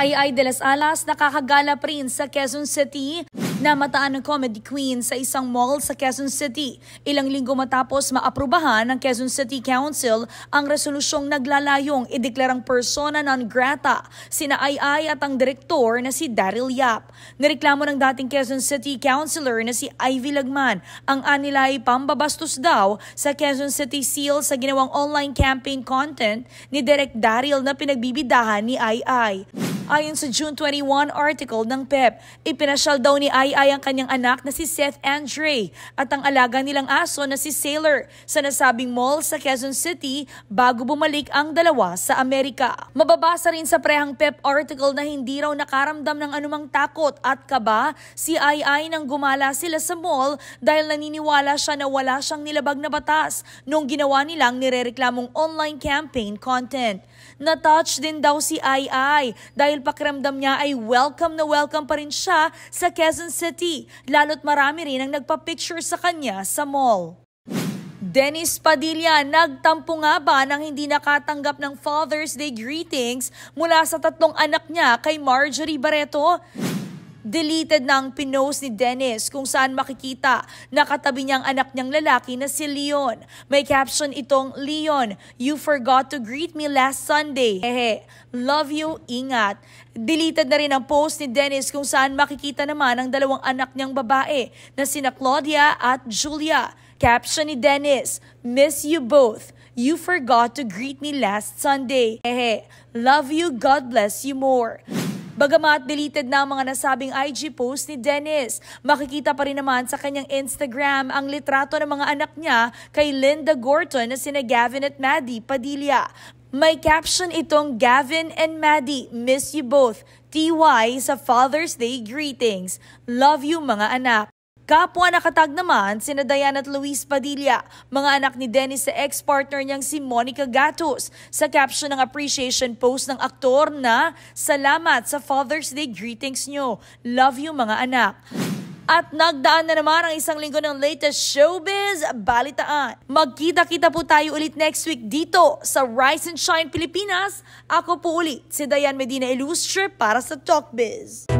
Ai de las Alas nakakagala rin sa Quezon City. na mataan ng comedy queen sa isang mall sa Quezon City. Ilang linggo matapos maaprubahan ng Quezon City Council ang resolusyong naglalayong ideklarang persona non grata sina Ai at ang direktor na si Daryl Yap. Nireklamo ng dating Quezon City Councilor na si Ivy Lagman ang anila pambabastos daw sa Quezon City Seal sa ginawang online campaign content ni Direk Daryl na pinagbibidahan ni Ai. Ayon sa June 21 article ng PEP, e ipinasyal daw ni ai ang kanyang anak na si Seth Andre at ang alaga nilang aso na si Sailor sa nasabing mall sa Quezon City bago bumalik ang dalawa sa Amerika. Mababasa rin sa prehang PEP e article na hindi raw nakaramdam ng anumang takot at kaba si ai nang gumala sila sa mall dahil naniniwala siya na wala siyang nilabag na batas nung ginawa nilang nirereklamong online campaign content. Natouch din daw si Ai-Ai dahil dahil pakiramdam niya ay welcome na welcome pa rin siya sa Quezon City, lalo't marami rin ang nagpa-picture sa kanya sa mall. Dennis Padilla, nagtampo nga ba nang hindi nakatanggap ng Father's Day greetings mula sa tatlong anak niya kay Marjorie Barreto? Deleted na pinost ni Dennis kung saan makikita na katabi niyang anak niyang lalaki na si Leon. May caption itong, Leon, you forgot to greet me last Sunday. Hehe, love you, ingat. Deleted na rin ang post ni Dennis kung saan makikita naman ang dalawang anak niyang babae na sina Claudia at Julia. Caption ni Dennis, Miss you both. You forgot to greet me last Sunday. Hehe, love you, God bless you more. Bagamat deleted na ang mga nasabing IG post ni Dennis, makikita pa rin naman sa kanyang Instagram ang litrato ng mga anak niya kay Linda Gorton na sina Gavin at Maddie Padilla. May caption itong Gavin and Maddie, miss you both. TY sa Father's Day greetings. Love you mga anak. Kapwa nakatag naman sina Diane at Luis Padilla, mga anak ni Dennis sa ex-partner niyang si Monica Gatos. Sa caption ng appreciation post ng aktor na, Salamat sa Father's Day greetings niyo. Love you mga anak. At nagdaan na naman ang isang linggo ng latest showbiz balitaan. Magkita-kita po tayo ulit next week dito sa Rise and Shine Pilipinas. Ako po ulit si Dayan Medina Illustre para sa Talkbiz.